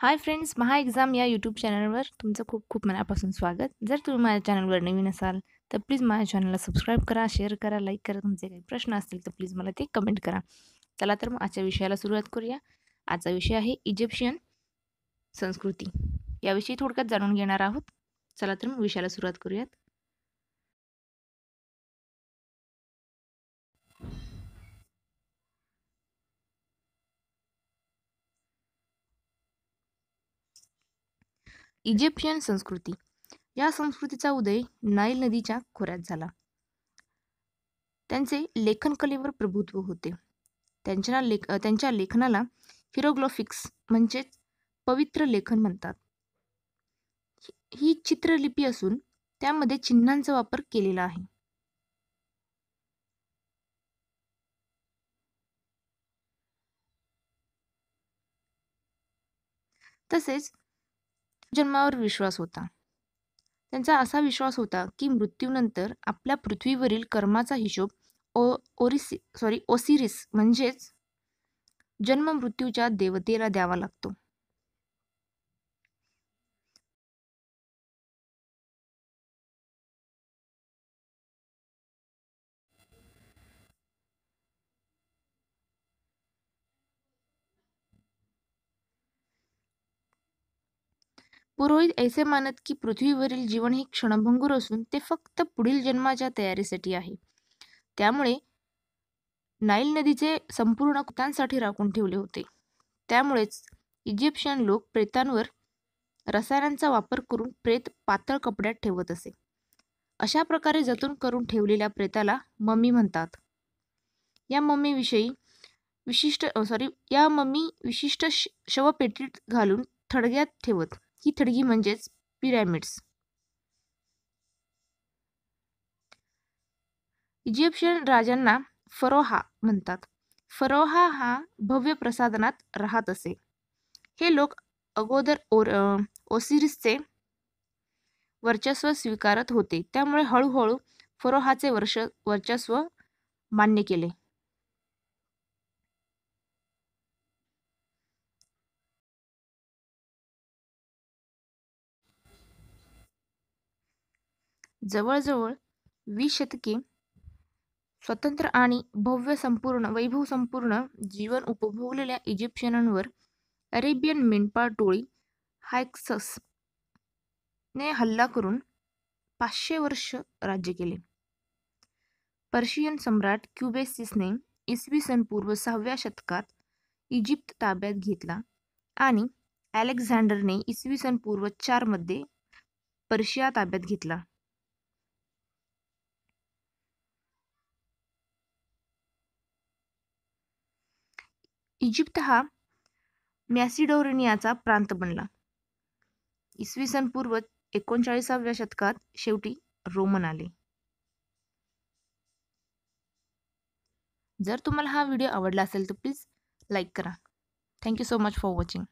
हाय friends Maha exam या YouTube चॅनलवर तुमचं खूप खूप मनापासून स्वागत जर तुम्ही माझ्या चॅनलवर नवीन असाल तर प्लीज माझ्या चॅनलला सबस्क्राईब करा शेअर करा लाईक करा तुमचे काही प्रश्न असतील तर प्लीज मला ते कमेंट करा चला तर मग आजच्या विषयाला सुरुवात करूया आजचा विषय आहे इजिप्शियन संस्कृती याविषयी थोडक्यात जाणून घेणार आहोत चला तर मग विषयाला सुरुवात करूयात इजिप्शियन संस्कृती या संस्कृतीचा उदय नाईल नदीच्या खोऱ्यात झाला त्यांचे लेखनकलेवर प्रभुत्व होते त्यांच्या लेख त्यांच्या लेखनाला हिरोग्लोफिक्स म्हणजे पवित्र लेखन म्हणतात ही चित्रलिपी असून त्यामध्ये चिन्हांचा वापर केलेला आहे तसेच जन्मावर विश्वास होता त्यांचा असा विश्वास होता की मृत्यूनंतर आपल्या पृथ्वीवरील कर्माचा हिशोब ओ ओरिसी सॉरी ओसिरिस म्हणजेच मृत्यूच्या देवतेला द्यावा लागतो पुरोहित ऐसे मानत की पृथ्वीवरील जीवन हे क्षणभंगूर असून ते फक्त पुढील जन्माच्या तयारीसाठी आहे त्यामुळे नाईल नदीचे संपूर्ण कुतांसाठी राखून ठेवले होते त्यामुळेच इजिप्शियन लोक प्रेतांवर रसायनांचा वापर करून प्रेत पातळ कपड्यात ठेवत असे अशा प्रकारे जतून करून ठेवलेल्या प्रेताला मम्मी म्हणतात या मम्मीविषयी विशिष्ट सॉरी या मम्मी विशिष्ट शवपेटीत घालून थडग्यात ठेवत ही थडगी म्हणजेच पिरामिड्स इजिप्शियन राजांना फरोहा म्हणतात फरोहा हा भव्य प्रसादनात राहत असे हे लोक अगोदर ओर ओसिरिसचे वर्चस्व स्वीकारत होते त्यामुळे हळूहळू फरोहाचे वर्ष वर्चस्व मान्य केले जवळजवळ वीस शतके स्वतंत्र आणि भव्य संपूर्ण वैभव संपूर्ण जीवन उपभोगलेल्या इजिप्शियनांवर अरेबियन मेंढपाळ टोळी हायक्सस ने हल्ला करून पाचशे वर्ष राज्य केले पर्शियन सम्राट क्युबेसिसने इसवी सन पूर्व सहाव्या शतकात इजिप्त ताब्यात घेतला आणि अलेक्झांडरने इसवी सन पूर्व मध्ये पर्शिया ताब्यात घेतला इजिप्त हा मॅसिडोरेनियाचा प्रांत बनला इसवी सन पूर्व एकोणचाळीसाव्या शतकात शेवटी रोमन आले जर तुम्हाला हा व्हिडिओ आवडला असेल तर प्लीज लाईक करा thank you so much for watching